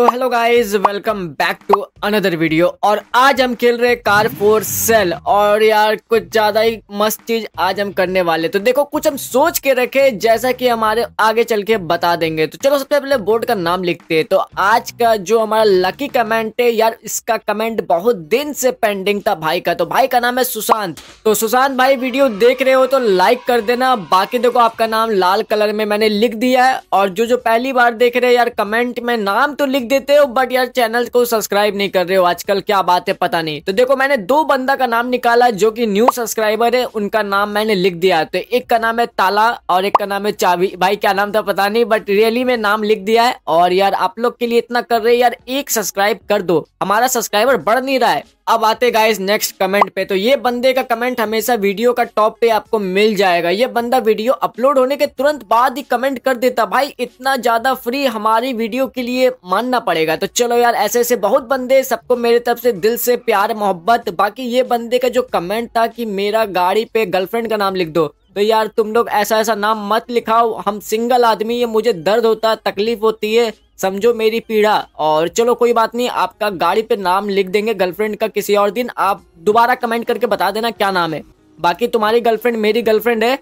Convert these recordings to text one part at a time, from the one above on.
तो hello guys welcome back to another video और आज हम खेल रहे कार फोर सेल और यार कुछ ज्यादा ही मस्त चीज आज हम करने वाले तो देखो कुछ हम सोच के रखे जैसा कि हमारे आगे चल के बता देंगे तो चलो सबसे पहले बोर्ड का नाम लिखते हैं तो आज का जो हमारा लकी कमेंट है यार इसका कमेंट बहुत दिन से पेंडिंग था भाई का तो भाई का नाम है सुशांत तो सुशांत भाई वीडियो देख रहे हो तो लाइक कर देना बाकी देखो आपका नाम लाल कलर में मैंने लिख दिया है और जो जो पहली बार देख रहे हैं यार कमेंट में नाम तो लिख देते हो बट यार चैनल को सब्सक्राइब नहीं कर रहे हो आजकल क्या बात है पता नहीं तो देखो मैंने दो बंदा का नाम निकाला जो की न्यू सब्सक्राइबर है उनका नाम मैंने लिख दिया तो एक का नाम है ताला और एक का नाम है चाबी भाई क्या नाम था पता नहीं बट रियली में नाम लिख दिया है और यार आप लोग के लिए इतना कर रहे यार एक सब्सक्राइब कर दो हमारा सब्सक्राइबर बढ़ नहीं रहा है अब आते गाइस नेक्स्ट कमेंट पे तो ये बंदे का कमेंट हमेशा वीडियो का टॉप पे आपको मिल जाएगा ये बंदा वीडियो अपलोड होने के तुरंत बाद ही कमेंट कर देता भाई इतना ज्यादा फ्री हमारी वीडियो के लिए मानना पड़ेगा तो चलो यार ऐसे ऐसे बहुत बंदे सबको मेरे तरफ से दिल से प्यार मोहब्बत बाकी ये बंदे का जो कमेंट था कि मेरा गाड़ी पे गर्लफ्रेंड का नाम लिख दो तो यार तुम लोग ऐसा ऐसा नाम मत लिखाओ हम सिंगल आदमी है मुझे दर्द होता है तकलीफ होती है समझो मेरी पीड़ा और चलो कोई बात नहीं आपका गाड़ी पे नाम लिख देंगे गर्लफ्रेंड का किसी और दिन आप दोबारा कमेंट करके बता देना क्या नाम है बाकी तुम्हारी गर्लफ्रेंड मेरी गर्लफ्रेंड है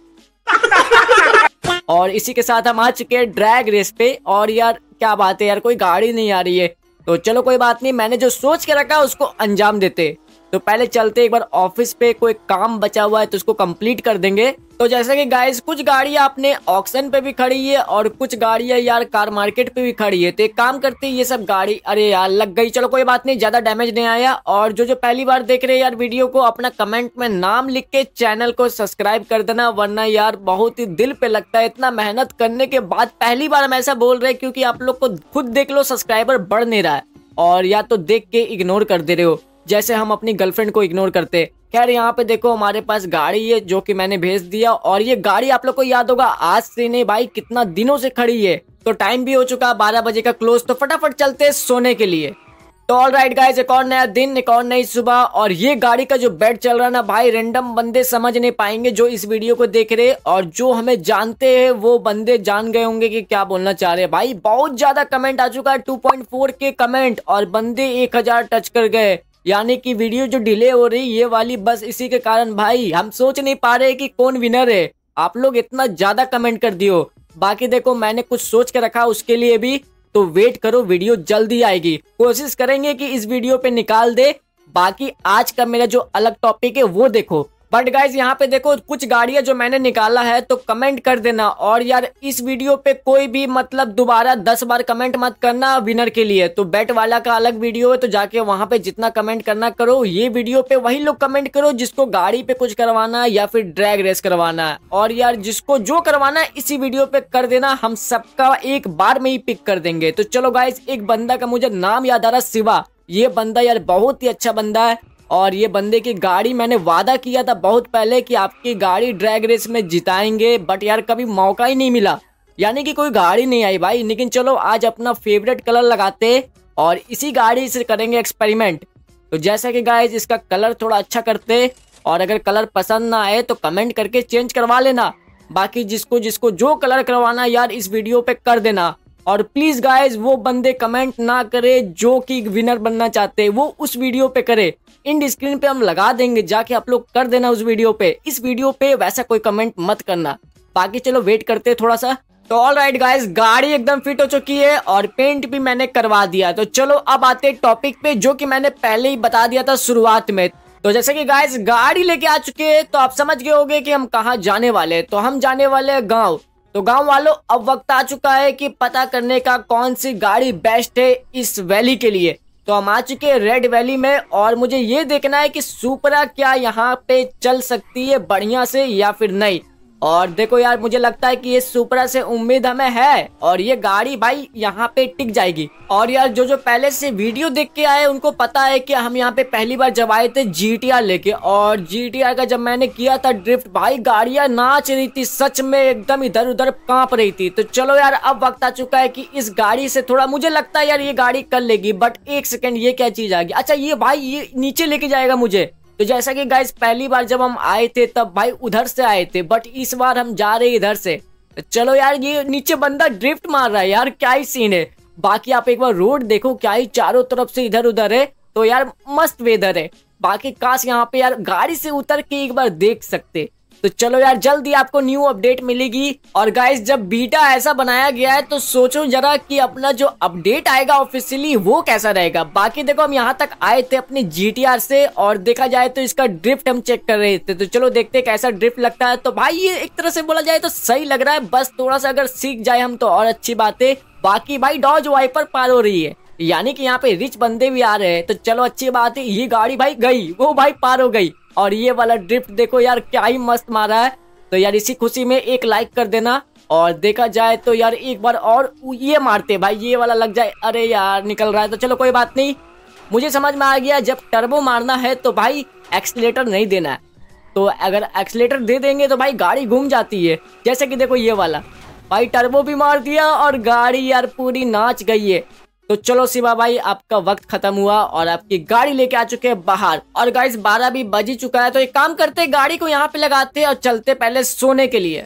और इसी के साथ हम आ चुके हैं ड्रैग रेस पे और यार क्या बात है यार कोई गाड़ी नहीं आ रही है तो चलो कोई बात नहीं मैंने जो सोच के रखा उसको अंजाम देते तो पहले चलते एक बार ऑफिस पे कोई काम बचा हुआ है तो उसको कंप्लीट कर देंगे तो जैसे कि गाइस कुछ गाड़ियां आपने ऑक्शन पे भी खड़ी है और कुछ गाड़ियां यार कार मार्केट पे भी खड़ी है तो एक काम करते है ये सब गाड़ी अरे यार लग गई चलो कोई बात नहीं ज्यादा डैमेज नहीं आया और जो जो पहली बार देख रहे हैं यार वीडियो को अपना कमेंट में नाम लिख के चैनल को सब्सक्राइब कर देना वरना यार बहुत ही दिल पे लगता है इतना मेहनत करने के बाद पहली बार हम ऐसा बोल रहे हैं क्योंकि आप लोग को खुद देख लो सब्सक्राइबर बढ़ नहीं रहा है और या तो देख के इग्नोर कर दे रहे हो जैसे हम अपनी गर्लफ्रेंड को इग्नोर करते खैर यहाँ पे देखो हमारे पास गाड़ी है जो कि मैंने भेज दिया और ये गाड़ी आप लोग को याद होगा आज से नहीं भाई कितना दिनों से खड़ी है तो टाइम भी हो चुका है बारह बजे का क्लोज तो फटाफट चलते हैं सोने के लिए तो ऑल राइट गाइज एक और नया दिन एक और नई सुबह और ये गाड़ी का जो बेड चल रहा है ना भाई रेंडम बंदे समझ नहीं पाएंगे जो इस वीडियो को देख रहे और जो हमें जानते हैं वो बंदे जान गए होंगे कि क्या बोलना चाह रहे हैं भाई बहुत ज्यादा कमेंट आ चुका है 2.4 के कमेंट और बंदे 1000 टच कर गए यानी कि वीडियो जो डिले हो रही ये वाली बस इसी के कारण भाई हम सोच नहीं पा रहे कि कौन विनर है आप लोग इतना ज्यादा कमेंट कर दियो बाकी देखो मैंने कुछ सोच के रखा उसके लिए भी तो वेट करो वीडियो जल्दी आएगी कोशिश करेंगे कि इस वीडियो पे निकाल दे बाकी आज का मेरा जो अलग टॉपिक है वो देखो बट गाइज यहाँ पे देखो कुछ गाड़ियां जो मैंने निकाला है तो कमेंट कर देना और यार इस वीडियो पे कोई भी मतलब दोबारा दस बार कमेंट मत करना विनर के लिए तो बैट वाला का अलग वीडियो है तो जाके वहां पे जितना कमेंट करना करो ये वीडियो पे वही लोग कमेंट करो जिसको गाड़ी पे कुछ करवाना है या फिर ड्रैग रेस करवाना है और यार जिसको जो करवाना है इसी वीडियो पे कर देना हम सबका एक बार में ही पिक कर देंगे तो चलो गाइज एक बंदा का मुझे नाम याद आ रहा शिवा ये बंदा यार बहुत ही अच्छा बंदा है और ये बंदे की गाड़ी मैंने वादा किया था बहुत पहले कि आपकी गाड़ी ड्रैग रेस में जिताएंगे बट यार कभी मौका ही नहीं मिला यानी कि कोई गाड़ी नहीं आई भाई लेकिन चलो आज अपना फेवरेट कलर लगाते और इसी गाड़ी से करेंगे एक्सपेरिमेंट तो जैसा कि गाइज इसका कलर थोड़ा अच्छा करते और अगर कलर पसंद ना आए तो कमेंट करके चेंज करवा लेना बाकी जिसको जिसको जो कलर करवाना यार इस वीडियो पे कर देना और प्लीज़ गाइज वो बंदे कमेंट ना करे जो कि विनर बनना चाहते वो उस वीडियो पे करे इंड स्क्रीन पे हम लगा देंगे जाके आप लोग कर देना उस वीडियो पे इस वीडियो पे वैसा कोई कमेंट मत करना बाकी चलो वेट करते थोड़ा सा तो ऑल राइट गाइज गाड़ी एकदम फिट हो चुकी है और पेंट भी मैंने करवा दिया तो चलो अब आते टॉपिक पे जो कि मैंने पहले ही बता दिया था शुरुआत में तो जैसे कि गाइस गाड़ी लेके आ चुके हैं तो आप समझ गए होंगे कि हम कहाँ जाने वाले हैं तो हम जाने वाले हैं गांव तो गांव वालों अब वक्त आ चुका है कि पता करने का कौन सी गाड़ी बेस्ट है इस वैली के लिए तो हम आ चुके हैं रेड वैली में और मुझे ये देखना है कि सुपरा क्या यहाँ पे चल सकती है बढ़िया से या फिर नहीं और देखो यार मुझे लगता है कि ये सुपरा से उम्मीद हमें है और ये गाड़ी भाई यहाँ पे टिक जाएगी और यार जो जो पहले से वीडियो देख के आए उनको पता है कि हम यहाँ पे पहली बार जब आए थे जी लेके और जी का जब मैंने किया था ड्रिफ्ट भाई गाड़िया नाच रही थी सच में एकदम इधर उधर कांप रही थी तो चलो यार अब वक्त आ चुका है की इस गाड़ी से थोड़ा मुझे लगता है यार ये गाड़ी कर लेगी बट एक सेकेंड ये क्या चीज आ गई अच्छा ये भाई ये नीचे लेके जाएगा मुझे तो जैसा कि गाइस पहली बार जब हम आए थे तब भाई उधर से आए थे बट इस बार हम जा रहे इधर से चलो यार ये नीचे बंदा ड्रिफ्ट मार रहा है यार क्या ही सीन है बाकी आप एक बार रोड देखो क्या ही चारों तरफ से इधर उधर है तो यार मस्त वेदर है बाकी काश यहाँ पे यार गाड़ी से उतर के एक बार देख सकते तो चलो यार जल्दी आपको न्यू अपडेट मिलेगी और गाइस जब बीटा ऐसा बनाया गया है तो सोचो जरा कि अपना जो अपडेट आएगा ऑफिशियली वो कैसा रहेगा बाकी देखो हम यहाँ तक आए थे अपने जी से और देखा जाए तो इसका ड्रिफ्ट हम चेक कर रहे थे तो चलो देखते कैसा ड्रिफ्ट लगता है तो भाई ये एक तरह से बोला जाए तो सही लग रहा है बस थोड़ा सा अगर सीख जाए हम तो और अच्छी बात है बाकी भाई डॉज वाइपर पार हो रही है यानी कि यहाँ पे रिच बंदे भी आ रहे हैं तो चलो अच्छी बात है ये गाड़ी भाई गई वो भाई पार हो गई और ये वाला ड्रिफ्ट देखो यार क्या ही मस्त मारा है तो यार इसी खुशी में एक लाइक कर देना और देखा जाए तो यार एक बार और ये मारते भाई ये वाला लग जाए अरे यार निकल रहा है तो चलो कोई बात नहीं मुझे समझ में आ गया जब टर्बो मारना है तो भाई एक्सलेटर नहीं देना है तो अगर एक्सलेटर दे देंगे तो भाई गाड़ी घूम जाती है जैसे कि देखो ये वाला भाई टर्बो भी मार दिया और गाड़ी यार पूरी नाच गई है तो चलो शिवा भाई आपका वक्त खत्म हुआ और आपकी गाड़ी लेके आ चुके हैं बाहर और गाइस बारह भी बज ही चुका है तो एक काम करते हैं गाड़ी को यहाँ पे लगाते हैं और चलते पहले सोने के लिए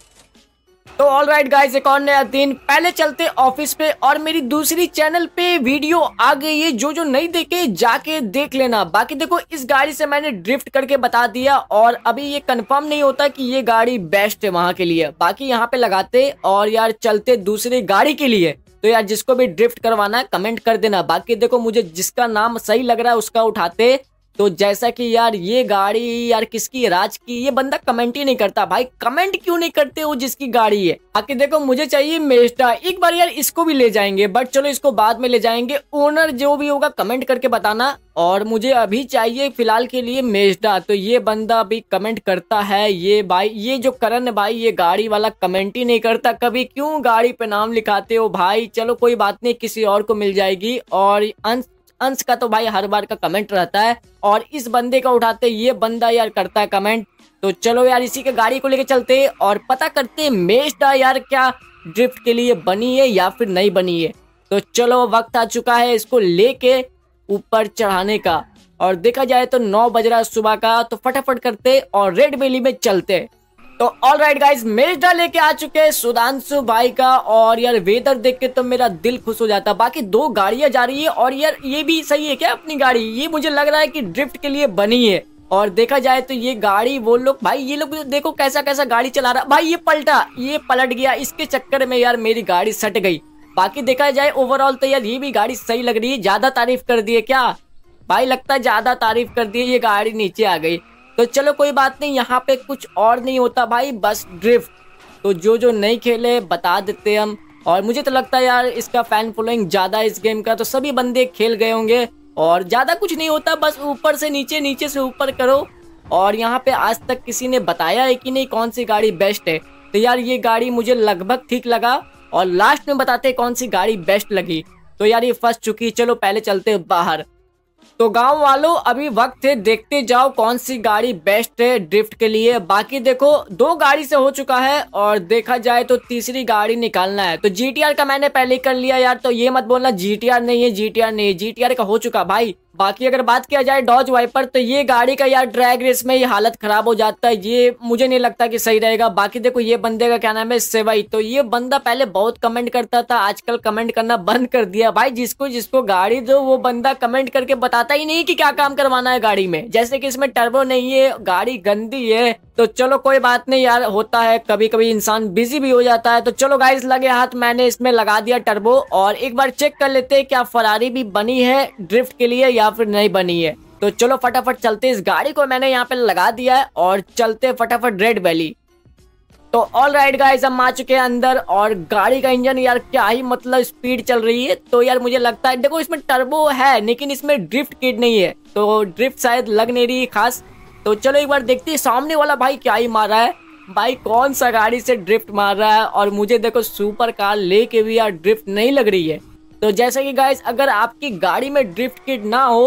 तो ऑल राइट गाइज एक और नया दिन पहले चलते ऑफिस पे और मेरी दूसरी चैनल पे वीडियो आ गई है जो जो नहीं देखे जाके देख लेना बाकी देखो इस गाड़ी से मैंने ड्रिफ्ट करके बता दिया और अभी ये कंफर्म नहीं होता कि ये गाड़ी बेस्ट है वहां के लिए बाकी यहाँ पे लगाते और यार चलते दूसरी गाड़ी के लिए तो यार जिसको भी ड्रिफ्ट करवाना है कमेंट कर देना बाकी देखो मुझे जिसका नाम सही लग रहा है उसका उठाते तो जैसा कि यार ये गाड़ी यार किसकी राज की ये बंदा कमेंट ही नहीं करता भाई कमेंट क्यों नहीं करते वो जिसकी गाड़ी है आके देखो मुझे चाहिए मेस्टा एक बार यार इसको भी ले जाएंगे बट चलो इसको बाद में ले जाएंगे ओनर जो भी होगा कमेंट करके बताना और मुझे अभी चाहिए फिलहाल के लिए मेजडा तो ये बंदा अभी कमेंट करता है ये भाई ये जो करण भाई ये गाड़ी वाला कमेंट ही नहीं करता कभी क्यों गाड़ी पे नाम लिखाते हो भाई चलो कोई बात नहीं किसी और को मिल जाएगी और अंत अंश का तो भाई हर बार का कमेंट रहता है और इस बंदे का उठाते ये बंदा यार करता है कमेंट तो चलो यार इसी के गाड़ी को लेके चलते और पता करते मेजडा यार क्या ड्रिफ्ट के लिए बनी है या फिर नहीं बनी है तो चलो वक्त आ चुका है इसको लेके ऊपर चढ़ाने का और देखा जाए तो नौ बज रहा है सुबह का तो फटाफट करते और रेड बेली में चलते तो ऑल राइट गाइज मेजा लेके आ चुके हैं सुधांशु भाई का और यार वेदर देख के तो मेरा दिल खुश हो जाता है बाकी दो गाड़ियां जा रही है और यार ये भी सही है क्या अपनी गाड़ी ये मुझे लग रहा है कि ड्रिफ्ट के लिए बनी है और देखा जाए तो ये गाड़ी वो लोग भाई ये लोग देखो कैसा कैसा गाड़ी चला रहा भाई ये पलटा ये पलट गया इसके चक्कर में यार मेरी गाड़ी सट गई बाकी देखा जाए ओवरऑल तो यार ये भी गाड़ी सही लग रही है ज्यादा तारीफ कर दी है क्या भाई लगता है ज्यादा तारीफ कर दी है ये गाड़ी नीचे आ गई तो चलो कोई बात नहीं यहाँ पे कुछ और नहीं होता भाई बस ड्रिफ्ट तो जो जो नहीं खेले बता देते हम और मुझे तो लगता है यार इसका फैन फॉलोइंग ज़्यादा इस गेम का तो सभी बंदे खेल गए होंगे और ज़्यादा कुछ नहीं होता बस ऊपर से नीचे नीचे से ऊपर करो और यहाँ पे आज तक किसी ने बताया है कि नहीं कौन सी गाड़ी बेस्ट है तो यार ये गाड़ी मुझे लगभग ठीक लगा और लास्ट में बताते कौन सी गाड़ी बेस्ट लगी तो यार ये फंस चुकी चलो पहले चलते बाहर तो गांव वालों अभी वक्त है देखते जाओ कौन सी गाड़ी बेस्ट है ड्रिफ्ट के लिए बाकी देखो दो गाड़ी से हो चुका है और देखा जाए तो तीसरी गाड़ी निकालना है तो जीटीआर का मैंने पहले कर लिया यार तो ये मत बोलना जीटीआर नहीं है जीटीआर नहीं है जीटीआर का हो चुका भाई बाकी अगर बात किया जाए डॉज वाइपर तो ये गाड़ी का यार ड्रैग रेस में ये हालत खराब हो जाता है ये मुझे नहीं लगता कि सही रहेगा बाकी देखो ये बंदे का क्या नाम है सेवाई तो ये बंदा पहले बहुत कमेंट करता था आजकल कमेंट करना बंद कर दिया भाई जिसको जिसको गाड़ी दो वो बंदा कमेंट करके बताता ही नहीं कि क्या काम करवाना है गाड़ी में जैसे कि इसमें टर्बो नहीं है गाड़ी गंदी है तो चलो कोई बात नहीं यार होता है कभी कभी इंसान बिजी भी हो जाता है तो चलो गाइस लगे हाथ मैंने इसमें लगा दिया टर्बो और एक बार चेक कर लेते हैं क्या फरारी भी बनी है ड्रिफ्ट के लिए या फिर नहीं बनी है तो चलो फटाफट चलते इस गाड़ी को मैंने यहाँ पे लगा दिया है और चलते फटाफट रेड वैली तो ऑल राइट गाइज हम आ चुके हैं अंदर और गाड़ी का इंजन यार क्या ही मतलब स्पीड चल रही है तो यार मुझे लगता है देखो इसमें टर्बो है लेकिन इसमें ड्रिफ्ट किट नहीं है तो ड्रिफ्ट शायद लग नहीं रही खास तो चलो एक बार देखते हैं सामने वाला भाई क्या ही मार रहा है भाई कौन सा गाड़ी से ड्रिफ्ट मार रहा है और मुझे देखो सुपर कार लेके भी यार ड्रिफ्ट नहीं लग रही है तो जैसे कि गाइस अगर आपकी गाड़ी में ड्रिफ्ट किट ना हो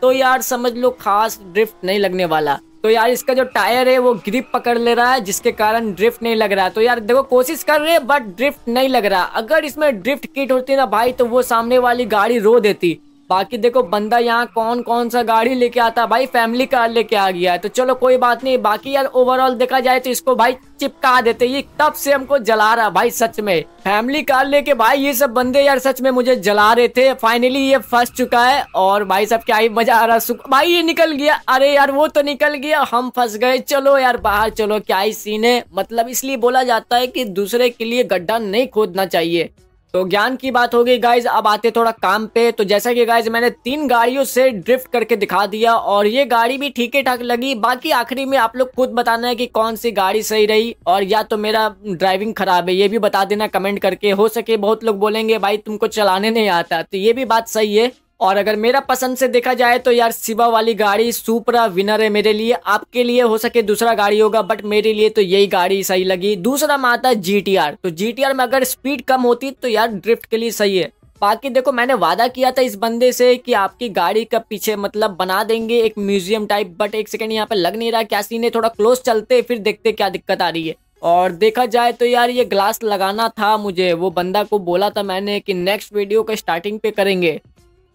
तो यार समझ लो खास ड्रिफ्ट नहीं लगने वाला तो यार इसका जो टायर है वो ग्रिप पकड़ ले रहा है जिसके कारण ड्रिफ्ट नहीं लग रहा तो यार देखो कोशिश कर रहे हैं बट ड्रिफ्ट नहीं लग रहा अगर इसमें ड्रिफ्ट किट होती ना भाई तो वो सामने वाली गाड़ी रो देती बाकी देखो बंदा यहाँ कौन कौन सा गाड़ी लेके आता है भाई फैमिली कार लेके आ गया है तो चलो कोई बात नहीं बाकी यार ओवरऑल देखा जाए तो इसको भाई चिपका देते ये तब से हमको जला रहा भाई सच में फैमिली कार लेके भाई ये सब बंदे यार सच में मुझे जला रहे थे फाइनली ये फंस चुका है और भाई सब क्या ही मजा आ रहा सुख भाई ये निकल गया अरे यार वो तो निकल गया हम फंस गए चलो यार बाहर चलो क्या ही सीन है मतलब इसलिए बोला जाता है कि दूसरे के लिए गड्ढा नहीं खोदना चाहिए तो ज्ञान की बात हो गई गाइज अब आते थोड़ा काम पे तो जैसा कि गाइज मैंने तीन गाड़ियों से ड्रिफ्ट करके दिखा दिया और ये गाड़ी भी ठीक ठाक लगी बाकी आखिरी में आप लोग खुद बताना है कि कौन सी गाड़ी सही रही और या तो मेरा ड्राइविंग खराब है ये भी बता देना कमेंट करके हो सके बहुत लोग बोलेंगे भाई तुमको चलाने नहीं आता तो ये भी बात सही है और अगर मेरा पसंद से देखा जाए तो यार सिवा वाली गाड़ी सुपरा विनर है मेरे लिए आपके लिए हो सके दूसरा गाड़ी होगा बट मेरे लिए तो यही गाड़ी सही लगी दूसरा में आता है जी तो जी में अगर स्पीड कम होती तो यार ड्रिफ्ट के लिए सही है बाकी देखो मैंने वादा किया था इस बंदे से कि आपकी गाड़ी का पीछे मतलब बना देंगे एक म्यूजियम टाइप बट एक सेकेंड यहाँ पे लग नहीं रहा क्या सीन है थोड़ा क्लोज चलते फिर देखते क्या दिक्कत आ रही है और देखा जाए तो यार ये ग्लास लगाना था मुझे वो बंदा को बोला था मैंने कि नेक्स्ट वीडियो का स्टार्टिंग पे करेंगे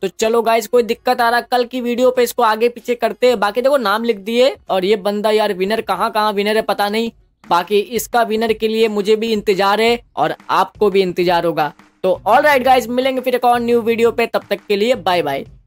तो चलो गाइज कोई दिक्कत आ रहा कल की वीडियो पे इसको आगे पीछे करते हैं बाकी देखो नाम लिख दिए और ये बंदा यार विनर कहाँ कहाँ विनर है पता नहीं बाकी इसका विनर के लिए मुझे भी इंतजार है और आपको भी इंतजार होगा तो ऑल राइट गाइज मिलेंगे फिर एक और न्यू वीडियो पे तब तक के लिए बाय बाय